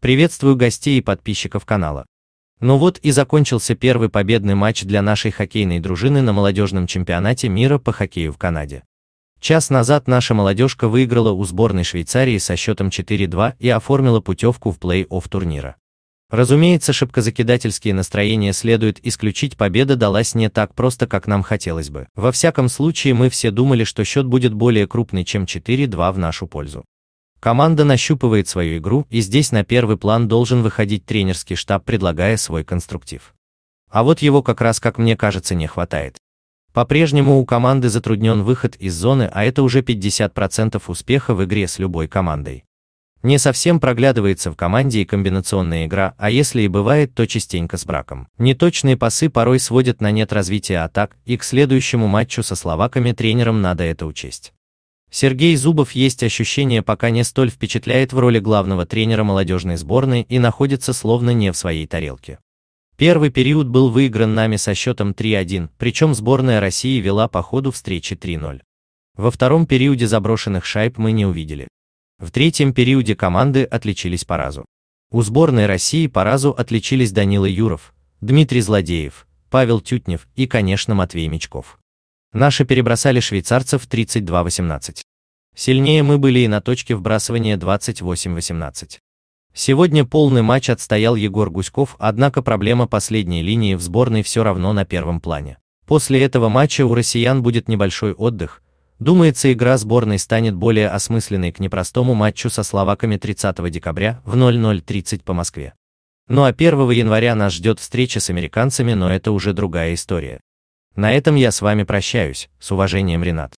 Приветствую гостей и подписчиков канала. Ну вот и закончился первый победный матч для нашей хоккейной дружины на молодежном чемпионате мира по хоккею в Канаде. Час назад наша молодежка выиграла у сборной Швейцарии со счетом 4-2 и оформила путевку в плей-офф турнира. Разумеется, шибкозакидательские настроения следует исключить, победа далась не так просто, как нам хотелось бы. Во всяком случае, мы все думали, что счет будет более крупный, чем 4-2 в нашу пользу. Команда нащупывает свою игру, и здесь на первый план должен выходить тренерский штаб, предлагая свой конструктив. А вот его как раз, как мне кажется, не хватает. По-прежнему у команды затруднен выход из зоны, а это уже 50% успеха в игре с любой командой. Не совсем проглядывается в команде и комбинационная игра, а если и бывает, то частенько с браком. Неточные пасы порой сводят на нет развития атак, и к следующему матчу со словаками тренерам надо это учесть. Сергей Зубов есть ощущение пока не столь впечатляет в роли главного тренера молодежной сборной и находится словно не в своей тарелке. Первый период был выигран нами со счетом 3-1, причем сборная России вела по ходу встречи 3-0. Во втором периоде заброшенных шайб мы не увидели. В третьем периоде команды отличились по разу. У сборной России по разу отличились Данила Юров, Дмитрий Злодеев, Павел Тютнев и, конечно, Матвей Мечков. Наши перебросали швейцарцев 32-18. Сильнее мы были и на точке вбрасывания 28-18. Сегодня полный матч отстоял Егор Гуськов, однако проблема последней линии в сборной все равно на первом плане. После этого матча у россиян будет небольшой отдых. Думается, игра сборной станет более осмысленной к непростому матчу со словаками 30 декабря в 00.30 по Москве. Ну а 1 января нас ждет встреча с американцами, но это уже другая история. На этом я с вами прощаюсь, с уважением Ренат.